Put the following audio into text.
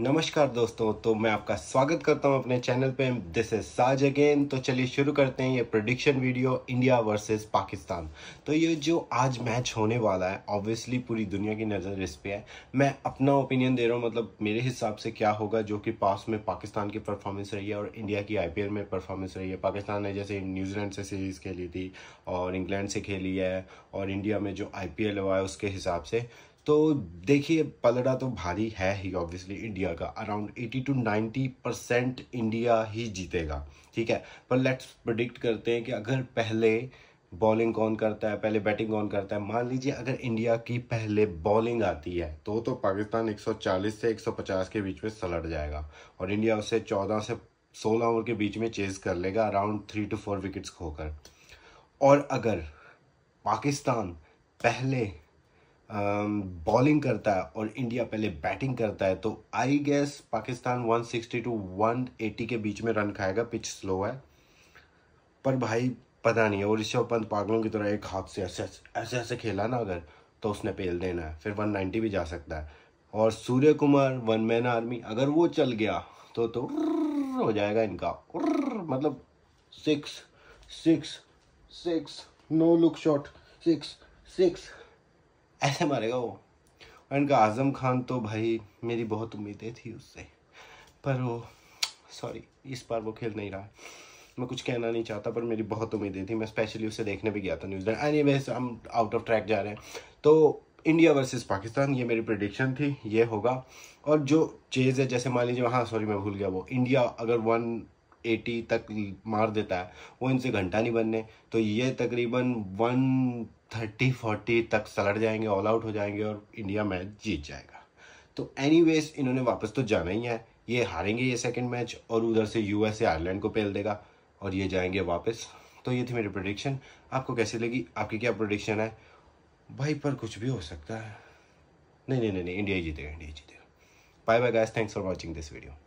नमस्कार दोस्तों तो मैं आपका स्वागत करता हूं अपने चैनल पे दिस इज साज अगेन तो चलिए शुरू करते हैं ये prediction video India versus Pakistan तो ये जो आज मैच होने वाला है ऑब्वियसली पूरी दुनिया की नज़र इस पे है मैं अपना ओपिनियन दे रहा हूँ मतलब मेरे हिसाब से क्या होगा जो कि पास में पाकिस्तान की परफॉर्मेंस रही है और इंडिया की आई में परफॉर्मेंस रही है पाकिस्तान ने जैसे न्यूजीलैंड से सीरीज़ खेली थी और इंग्लैंड से खेली है और इंडिया में जो आई हुआ है उसके हिसाब से तो देखिए पलड़ा तो भारी है ही ऑब्वियसली इंडिया का अराउंड 80 टू 90 परसेंट इंडिया ही जीतेगा ठीक है पर लेट्स प्रडिक्ट करते हैं कि अगर पहले बॉलिंग कौन करता है पहले बैटिंग कौन करता है मान लीजिए अगर इंडिया की पहले बॉलिंग आती है तो तो पाकिस्तान 140 से 150 के बीच में सलट जाएगा और इंडिया उसे 14 से 16 ओवर के बीच में चेज कर लेगा around three to four wickets खोकर और अगर पाकिस्तान पहले बॉलिंग um, करता है और इंडिया पहले बैटिंग करता है तो आई गेस पाकिस्तान 160 टू 180 के बीच में रन खाएगा पिच स्लो है पर भाई पता नहीं है और ऋषभ पंत पागलों की तरह एक हाथ से ऐसे ऐसे ऐसे खेला ना अगर तो उसने पेल देना है फिर 190 भी जा सकता है और Surya Kumar one man army अगर वो चल गया तो तो हो जाएगा इनका मतलब six six six no look shot six six ऐसे मारेगा वो और इनका आज़म खान तो भाई मेरी बहुत उम्मीदें थी उससे पर वो सॉरी इस बार वो खेल नहीं रहा मैं कुछ कहना नहीं चाहता पर मेरी बहुत उम्मीदें थी मैं स्पेशली उसे देखने भी गया था न्यूजीलैंड एनी वेज हम आउट ऑफ ट्रैक जा रहे हैं तो इंडिया वर्सेस पाकिस्तान ये मेरी प्रडिक्शन थी ये होगा और जो चीज़ है जैसे मान लीजिए हाँ सॉरी मैं भूल गया वो इंडिया अगर वन एटी तक मार देता है वो इनसे घंटा नहीं बनने तो ये तकरीबन वन थर्टी फोर्टी तक सलट जाएंगे ऑल आउट हो जाएंगे और इंडिया मैच जीत जाएगा तो एनी इन्होंने वापस तो जाना ही है ये हारेंगे ये सेकेंड मैच और उधर से यूएसए आयरलैंड को पेल देगा और ये जाएंगे वापस तो ये थी मेरी प्रोडिक्शन आपको कैसी लगी आपकी क्या प्रोडिक्शन है भाई पर कुछ भी हो सकता है नहीं नहीं नहीं, नहीं इंडिया ही जीतेगा इंडिया ही जीतेगा bye bye guys thanks for watching this video